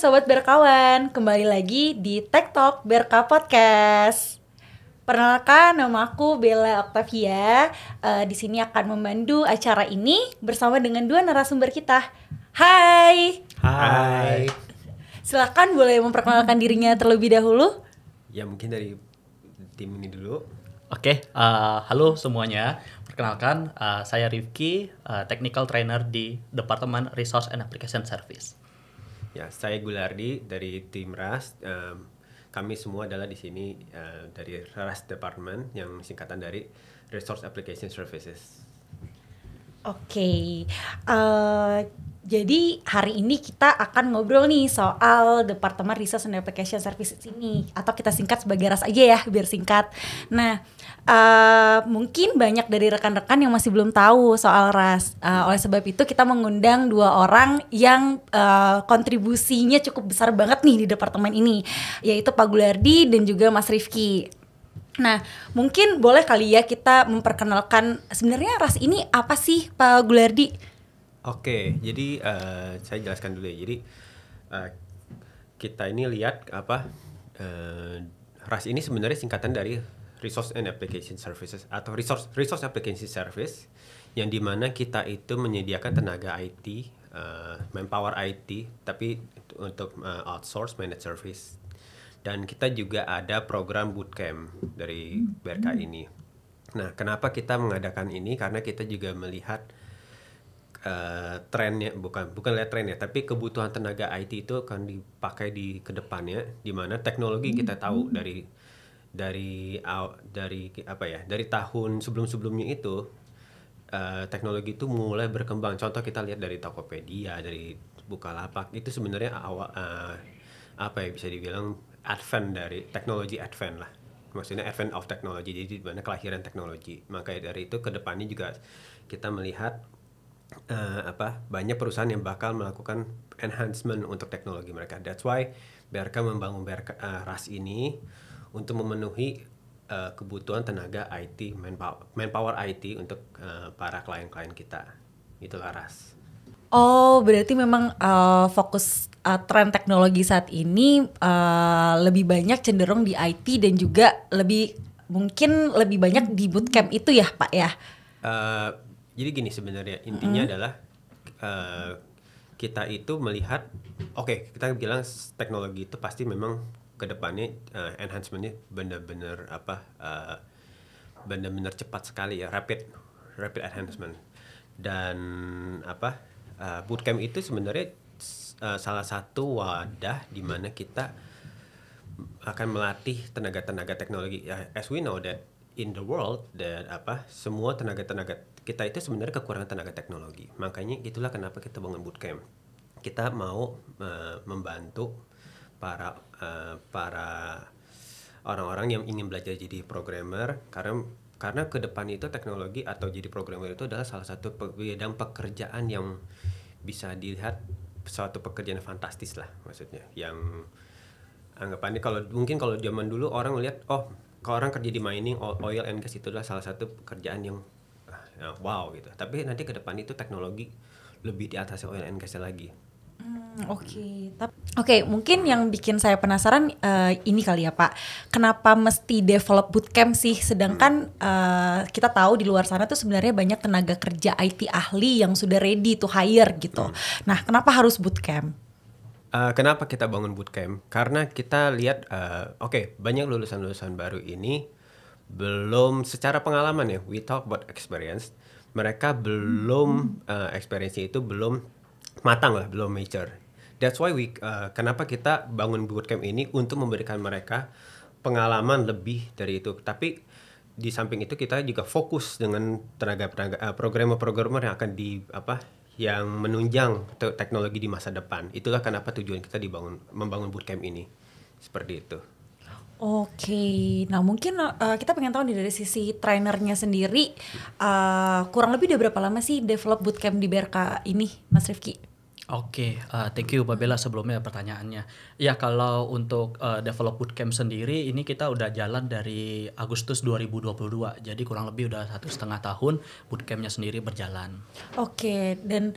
Sobat Berkawan, kembali lagi di Tech Talk Berka Podcast. Perkenalkan, nama aku Bella Octavia. Uh, di sini akan membantu acara ini bersama dengan dua narasumber kita. Hai. Hai. Silakan boleh memperkenalkan dirinya terlebih dahulu. Ya mungkin dari tim ini dulu. Oke, okay, uh, eh, halo semuanya. Perkenalkan, uh, saya Rifki, uh, technical trainer di Departemen Resource and Application Service. Ya, saya Gulardi dari tim RAS. Um, kami semua adalah di sini uh, dari RAS Department yang singkatan dari Resource Application Services. Oke, okay. uh, eh, jadi hari ini kita akan ngobrol nih soal Departemen Research and Application Services ini atau kita singkat sebagai RAS aja ya biar singkat. Nah, uh, mungkin banyak dari rekan-rekan yang masih belum tahu soal RAS. Uh, oleh sebab itu kita mengundang dua orang yang uh, kontribusinya cukup besar banget nih di departemen ini, yaitu Pak Gulardi dan juga Mas Rifki. Nah, mungkin boleh kali ya kita memperkenalkan sebenarnya RAS ini apa sih Pak Gulardi? Oke, jadi uh, saya jelaskan dulu ya. Jadi uh, kita ini lihat apa uh, RAS ini sebenarnya singkatan dari Resource and Application Services atau Resource Resource Application Service yang dimana kita itu menyediakan tenaga IT, uh, manpower IT, tapi untuk uh, outsource managed service. Dan kita juga ada program bootcamp dari BRK ini. Nah, kenapa kita mengadakan ini? Karena kita juga melihat uh, trennya bukan bukan lihat trennya tapi kebutuhan tenaga IT itu akan dipakai di kedepannya di mana teknologi hmm. kita tahu hmm. dari dari dari apa ya dari tahun sebelum sebelumnya itu uh, teknologi itu mulai berkembang contoh kita lihat dari Tokopedia dari Bukalapak itu sebenarnya awal uh, eh, apa ya bisa dibilang advent dari teknologi advent lah maksudnya advent of technology jadi di mana kelahiran teknologi makanya dari itu kedepannya juga kita melihat uh, apa banyak perusahaan yang bakal melakukan enhancement untuk teknologi mereka. That's why BRK membangun BRK uh, eh, RAS ini untuk memenuhi uh, kebutuhan tenaga IT manpower, manpower IT untuk uh, para klien-klien kita. Itulah RAS. Oh, berarti memang uh, fokus uh, tren teknologi saat ini uh, lebih banyak cenderung di IT dan juga lebih mungkin lebih banyak di bootcamp itu ya, Pak ya. Uh, jadi gini sebenarnya intinya mm. adalah uh, kita itu melihat, oke okay, kita bilang teknologi itu pasti memang kedepannya uh, eh, enhancementnya benar-benar apa uh, benar-benar cepat sekali ya rapid rapid enhancement dan apa uh, bootcamp itu sebenarnya uh, salah satu wadah di mana kita akan melatih tenaga-tenaga teknologi. Ya, as we know that in the world dan apa semua tenaga-tenaga kita itu sebenarnya kekurangan tenaga teknologi. Makanya itulah kenapa kita bangun bootcamp. Kita mau uh, membantu para uh, para orang-orang yang ingin belajar jadi programmer karena karena ke depan itu teknologi atau jadi programmer itu adalah salah satu bidang pekerjaan yang bisa dilihat suatu pekerjaan fantastis lah maksudnya yang anggapannya kalau mungkin kalau zaman dulu orang melihat oh kalau orang kerja di mining oil and gas itulah salah satu pekerjaan ah, yang wow gitu tapi nanti ke depan itu teknologi lebih di atas oil and gas lagi hmm, Oke, okay. tapi oke okay, mungkin yang bikin saya penasaran uh, ini kali ya Pak, kenapa mesti develop bootcamp sih? Sedangkan uh, kita tahu di luar sana tuh sebenarnya banyak tenaga kerja IT ahli yang sudah ready to hire gitu. Hmm. Nah, kenapa harus bootcamp? Uh, kenapa kita bangun bootcamp? Karena kita lihat, uh, oke, okay, banyak lulusan-lulusan baru ini belum secara pengalaman ya. We talk about experience. Mereka belum uh, experience itu belum matang lah, belum mature. That's why we uh, kenapa kita bangun bootcamp ini untuk memberikan mereka pengalaman lebih dari itu. Tapi di samping itu kita juga fokus dengan tenaga-tenaga uh, programmer-programmer yang akan di apa yang menunjang te teknologi di masa depan. Itulah kenapa tujuan kita dibangun membangun bootcamp ini. Seperti itu. Oke, nah mungkin uh, kita pengen tahu nih dari sisi trainernya sendiri, uh, kurang lebih udah berapa lama sih develop bootcamp di BRK ini, Mas Rifki? Oke, okay, uh, eh, thank you Mbak Bella sebelumnya pertanyaannya. Ya kalau untuk uh, develop bootcamp sendiri ini kita udah jalan dari Agustus 2022, jadi kurang lebih udah satu setengah tahun bootcampnya sendiri berjalan. Oke, okay, dan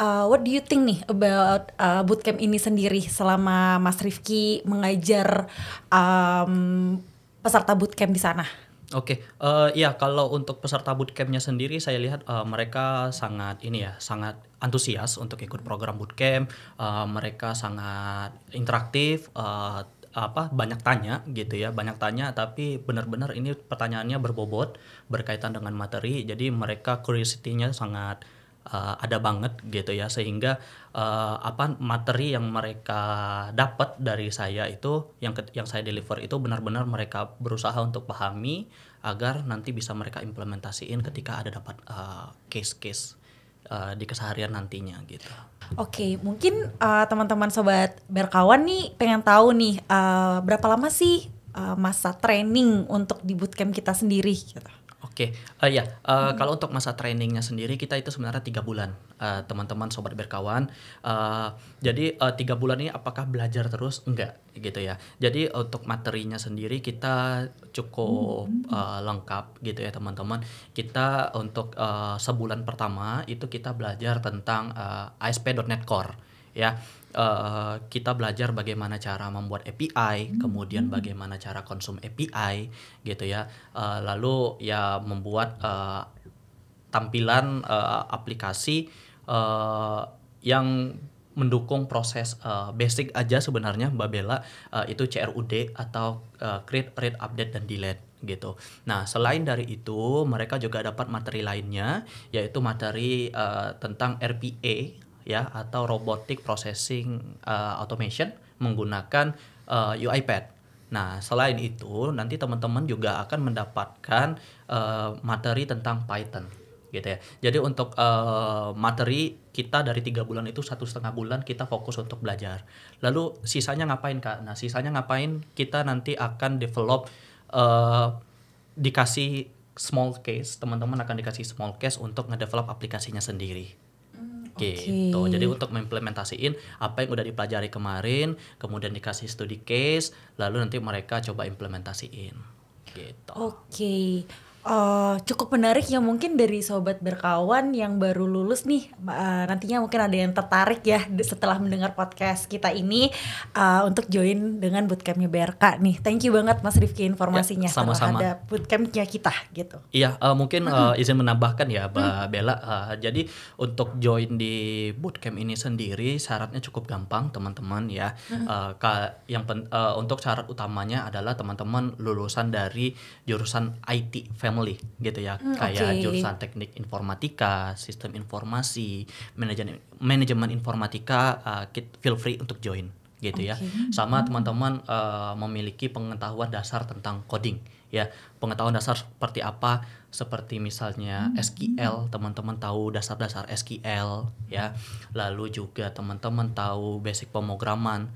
uh, what do you think nih about uh, bootcamp ini sendiri selama Mas Rifki mengajar um, peserta bootcamp di sana? Oke, okay. uh, eh, ya kalau untuk peserta bootcampnya sendiri saya lihat uh, mereka sangat ini ya sangat antusias untuk ikut program bootcamp. Uh, mereka sangat interaktif. Uh, apa banyak tanya gitu ya banyak tanya tapi benar-benar ini pertanyaannya berbobot berkaitan dengan materi jadi mereka curiosity-nya sangat uh, ada banget gitu ya sehingga uh, apa materi yang mereka dapat dari saya itu yang yang saya deliver itu benar-benar mereka berusaha untuk pahami agar nanti bisa mereka implementasiin ketika ada dapat uh, case-case di keseharian nantinya gitu. Oke, okay, mungkin uh, teman-teman sobat berkawan nih pengen tahu nih uh, berapa lama sih uh, masa training untuk di bootcamp kita sendiri gitu. Oke, okay. uh, eh, ya uh, hmm. kalau untuk masa trainingnya sendiri kita itu sebenarnya tiga bulan, eh, teman-teman uh, sobat berkawan. Uh, jadi uh, tiga bulan ini apakah belajar terus? Enggak, gitu ya. Jadi untuk materinya sendiri kita cukup hmm. uh, lengkap, gitu ya teman-teman. Kita untuk uh, sebulan pertama itu kita belajar tentang uh, ASP.NET Core, ya uh, kita belajar bagaimana cara membuat API, hmm. kemudian bagaimana cara konsum API, gitu ya. Uh, lalu ya membuat uh, tampilan uh, aplikasi uh, yang mendukung proses uh, basic aja sebenarnya Mbak Bella uh, itu CRUD atau uh, create, read, update dan delete gitu. Nah, selain dari itu mereka juga dapat materi lainnya yaitu materi uh, tentang RPA ya atau robotic processing uh, automation menggunakan uh, eh, UiPath. Nah, selain itu nanti teman-teman juga akan mendapatkan uh, materi tentang Python gitu ya. Jadi untuk uh, materi kita dari tiga bulan itu satu setengah bulan kita fokus untuk belajar. Lalu sisanya ngapain kak? Nah sisanya ngapain? Kita nanti akan develop uh, dikasih small case. Teman-teman akan dikasih small case untuk ngedevelop aplikasinya sendiri okay. gitu. Jadi untuk mengimplementasiin apa yang udah dipelajari kemarin, kemudian dikasih studi case, lalu nanti mereka coba implementasiin gitu. Oke. Okay. Uh, cukup menarik ya mungkin dari sobat berkawan yang baru lulus nih uh, nantinya mungkin ada yang tertarik ya setelah mendengar podcast kita ini uh, untuk join dengan bootcampnya BRK nih thank you banget Mas Rifki informasinya ya, sama -sama. ada bootcampnya kita gitu iya uh, mungkin uh, izin menambahkan ya Mbak hmm. Bella uh, jadi untuk join di bootcamp ini sendiri syaratnya cukup gampang teman-teman ya hmm. uh, yang uh, untuk syarat utamanya adalah teman-teman lulusan dari jurusan IT family gitu ya mm, kayak okay. jurusan teknik informatika sistem informasi manajemen manajemen informatika uh, feel free untuk join gitu okay. ya sama hmm. teman-teman uh, memiliki pengetahuan dasar tentang coding ya pengetahuan dasar seperti apa seperti misalnya hmm. SQL teman-teman tahu dasar-dasar SQL ya lalu juga teman-teman tahu basic pemrograman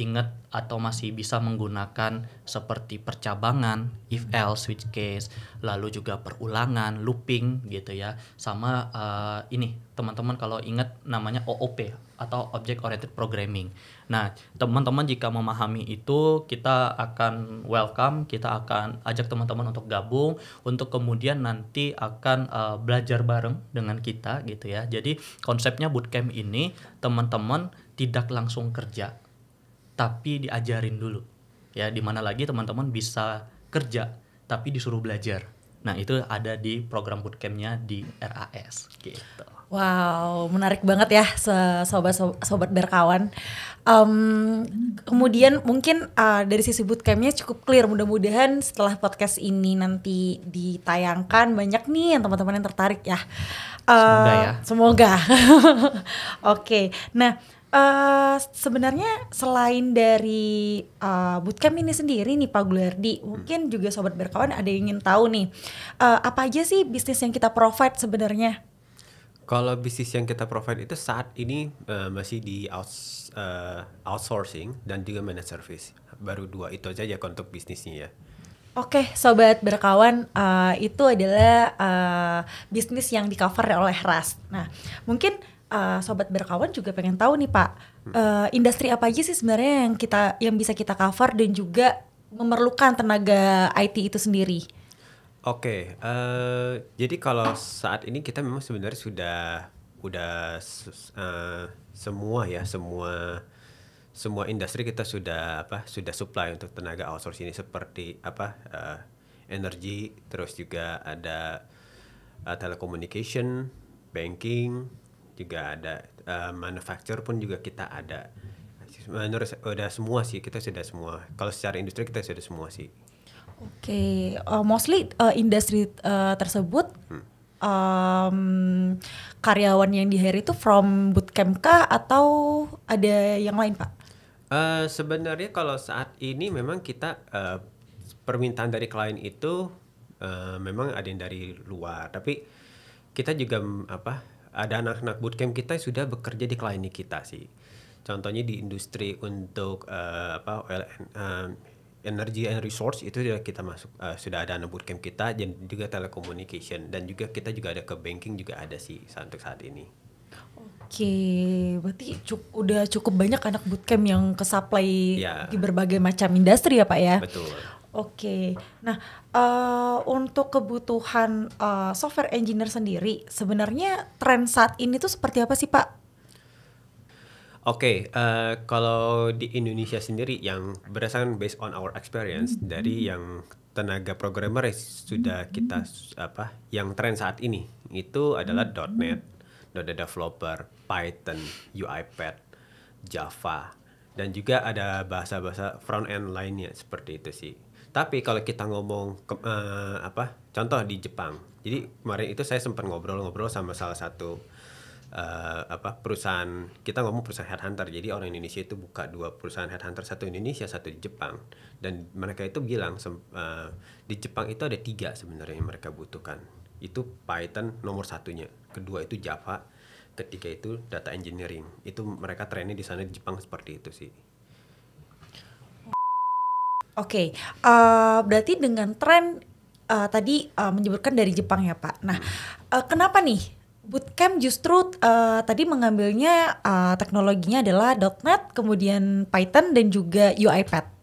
ingat atau masih bisa menggunakan seperti percabangan, if else, switch case, lalu juga perulangan, looping gitu ya. Sama uh, ini teman-teman kalau ingat namanya OOP atau Object Oriented Programming. Nah, teman-teman jika memahami itu, kita akan welcome, kita akan ajak teman-teman untuk gabung untuk kemudian nanti akan uh, belajar bareng dengan kita gitu ya. Jadi konsepnya bootcamp ini teman-teman tidak langsung kerja tapi diajarin dulu ya dimana lagi teman-teman bisa kerja tapi disuruh belajar nah itu ada di program bootcampnya di RAS gitu Wow, menarik banget ya sobat sobat, berkawan. Um, kemudian mungkin uh, dari sisi bootcampnya cukup clear. Mudah-mudahan setelah podcast ini nanti ditayangkan banyak nih yang teman-teman yang tertarik ya. Uh, semoga ya. Semoga. Oke. okay. Nah. Eh, sebenarnya selain dari uh, bootcamp ini sendiri nih Pak Gulardi, hmm. mungkin juga sobat berkawan ada yang ingin tahu nih uh, apa aja sih bisnis yang kita provide sebenarnya? Kalau bisnis yang kita provide itu saat ini uh, masih di outs, uh, outsourcing dan juga managed service. Baru dua itu aja ya untuk bisnisnya ya. Oke, okay, sobat berkawan, uh, itu adalah uh, bisnis yang di cover oleh Ras. Nah, mungkin uh, sobat berkawan juga pengen tahu nih Pak, uh, industri apa aja sih sebenarnya yang kita yang bisa kita cover dan juga memerlukan tenaga IT itu sendiri? Oke, okay, uh, eh, jadi kalau saat ini kita memang sebenarnya sudah udah uh, semua ya semua semua industri kita sudah apa sudah supply untuk tenaga outsource ini seperti apa uh, energi terus juga ada uh, telecommunication, banking, juga ada uh, manufaktur pun juga kita ada menurut udah semua sih kita sudah semua kalau secara industri kita sudah semua sih oke okay. uh, eh, mostly uh, industri uh, tersebut hmm. um, karyawan yang di hari itu from bootcamp kah atau ada yang lain pak uh, sebenarnya kalau saat ini memang kita uh, permintaan dari klien itu uh, memang ada yang dari luar tapi kita juga apa ada anak-anak bootcamp kita yang sudah bekerja di klinik kita sih. Contohnya di industri untuk uh, apa oil and, um, energy and resource itu sudah kita masuk uh, sudah ada anak bootcamp kita dan juga telecommunication dan juga kita juga ada ke banking juga ada sih untuk saat ini. Oke, berarti cuk udah cukup banyak anak bootcamp yang ke supply yeah. di berbagai macam industri ya Pak ya? Betul. Oke, nah uh, untuk kebutuhan uh, software engineer sendiri, sebenarnya tren saat ini tuh seperti apa sih Pak? Oke, okay, uh, eh, kalau di Indonesia sendiri yang berdasarkan based on our experience mm -hmm. dari mm-hmm. yang tenaga programmer yang sudah mm-hmm. kita apa yang tren saat ini itu adalah mm-hmm. .NET, .NET Developer, Python, UIPad, Java, dan juga ada bahasa-bahasa front end lainnya seperti itu sih. Tapi kalau kita ngomong ke, uh, apa contoh di Jepang. Jadi kemarin itu saya sempat ngobrol-ngobrol sama salah satu uh, apa perusahaan kita ngomong perusahaan headhunter. Jadi orang Indonesia itu buka dua perusahaan headhunter, satu Indonesia, satu di Jepang. Dan mereka itu bilang uh, di Jepang itu ada tiga sebenarnya yang mereka butuhkan. Itu Python nomor satunya, kedua itu Java, ketiga itu data engineering. Itu mereka trennya di sana di Jepang seperti itu sih. Oke, okay. uh, eh, berarti dengan tren uh, tadi uh, menyebutkan dari Jepang ya Pak. Nah, uh, kenapa nih bootcamp justru uh, tadi mengambilnya uh, teknologinya adalah .NET, kemudian Python dan juga UiPath?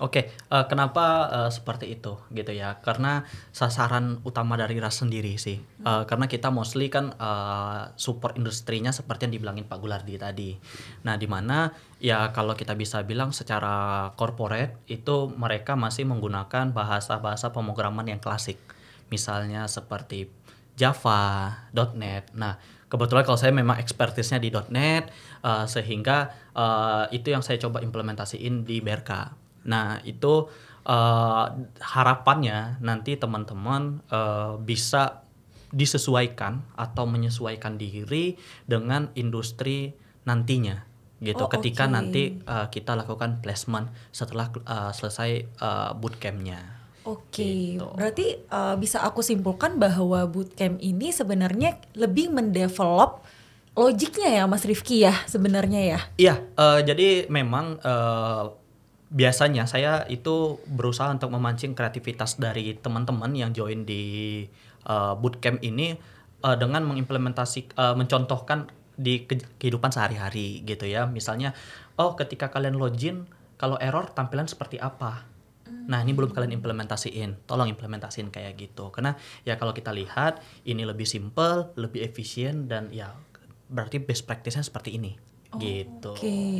Oke, okay. uh, eh, kenapa uh, seperti itu gitu ya? Karena sasaran utama dari ras sendiri sih. Uh, karena kita mostly kan uh, support industrinya seperti yang dibilangin Pak Gulardi tadi. Nah, di mana ya kalau kita bisa bilang secara corporate itu mereka masih menggunakan bahasa-bahasa pemrograman yang klasik. Misalnya seperti Java, .NET. Nah, kebetulan kalau saya memang ekspertisnya di .NET, uh, sehingga uh, itu yang saya coba implementasiin di BRK. Nah, itu uh, harapannya nanti teman-teman uh, bisa disesuaikan atau menyesuaikan diri dengan industri nantinya gitu oh, ketika okay. nanti uh, kita lakukan placement setelah uh, selesai uh, bootcampnya. Oke, okay. gitu. berarti uh, bisa aku simpulkan bahwa bootcamp ini sebenarnya lebih mendevelop logiknya ya, Mas Rifki ya sebenarnya ya. Iya, uh, jadi memang uh, biasanya saya itu berusaha untuk memancing kreativitas dari teman-teman yang join di uh, bootcamp ini uh, dengan mengimplementasi uh, mencontohkan di kehidupan sehari-hari gitu ya. Misalnya oh ketika kalian login kalau error tampilan seperti apa. Nah, ini belum kalian implementasiin. Tolong implementasiin kayak gitu. Karena ya kalau kita lihat ini lebih simple, lebih efisien dan ya berarti best practice-nya seperti ini. Oh, gitu. Oke. Okay.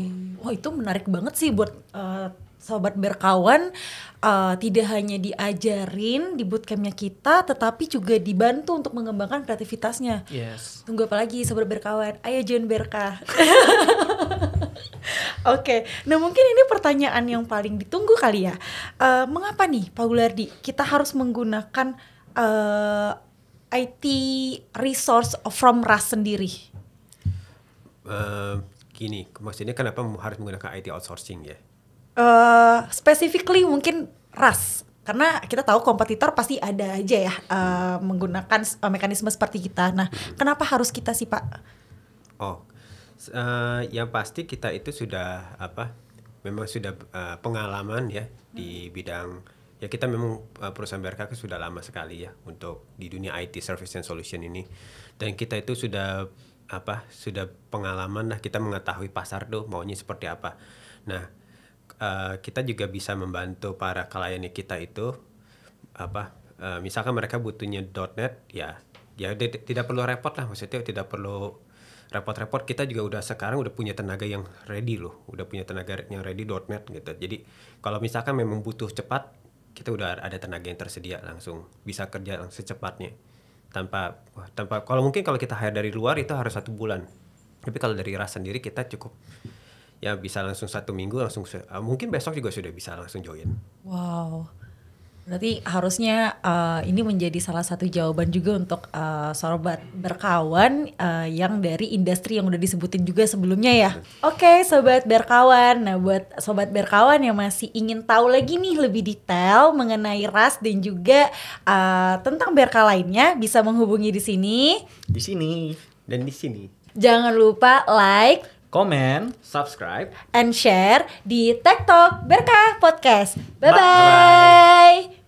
Wah, itu menarik banget sih buat uh, sobat berkawan uh, tidak hanya diajarin di bootcampnya kita tetapi juga dibantu untuk mengembangkan kreativitasnya yes. tunggu apa lagi sobat berkawan ayo join berkah oke okay. nah mungkin ini pertanyaan yang paling ditunggu kali ya uh, mengapa nih Pak Gulardi kita harus menggunakan uh, IT resource from RAS sendiri uh gini, maksudnya kenapa harus menggunakan IT outsourcing ya? Uh, specifically mungkin ras karena kita tahu kompetitor pasti ada aja ya uh, menggunakan uh, mekanisme seperti kita. Nah, hmm. kenapa harus kita sih Pak? Oh, uh, yang pasti kita itu sudah apa? Memang sudah uh, pengalaman ya hmm. di bidang ya kita memang uh, perusahaan BRK kan sudah lama sekali ya untuk di dunia IT service and solution ini dan kita itu sudah apa sudah pengalaman lah kita mengetahui pasar tuh maunya seperti apa. Nah, uh, kita juga bisa membantu para klien kita itu apa uh, misalkan mereka butuhnya .net ya ya tidak perlu repot lah maksudnya tidak perlu repot-repot kita juga udah sekarang udah punya tenaga yang ready loh udah punya tenaga yang ready .net gitu jadi kalau misalkan memang butuh cepat kita udah ada tenaga yang tersedia langsung bisa kerja langsung secepatnya tanpa tanpa kalau mungkin kalau kita hire dari luar itu harus satu bulan tapi kalau dari ras sendiri kita cukup ya bisa langsung satu minggu langsung uh, mungkin besok juga sudah bisa langsung join wow Berarti harusnya uh, ini menjadi salah satu jawaban juga untuk uh, berkawan uh, yang dari industri yang udah disebutin juga sebelumnya ya. Oke, okay, sobat berkawan. Nah, buat sobat berkawan yang masih ingin tahu lagi nih lebih detail mengenai ras dan juga uh, tentang berka lainnya bisa menghubungi di sini, di sini dan di sini. Jangan lupa like, comment subscribe, and share di TikTok Berkah Podcast. Bye-bye.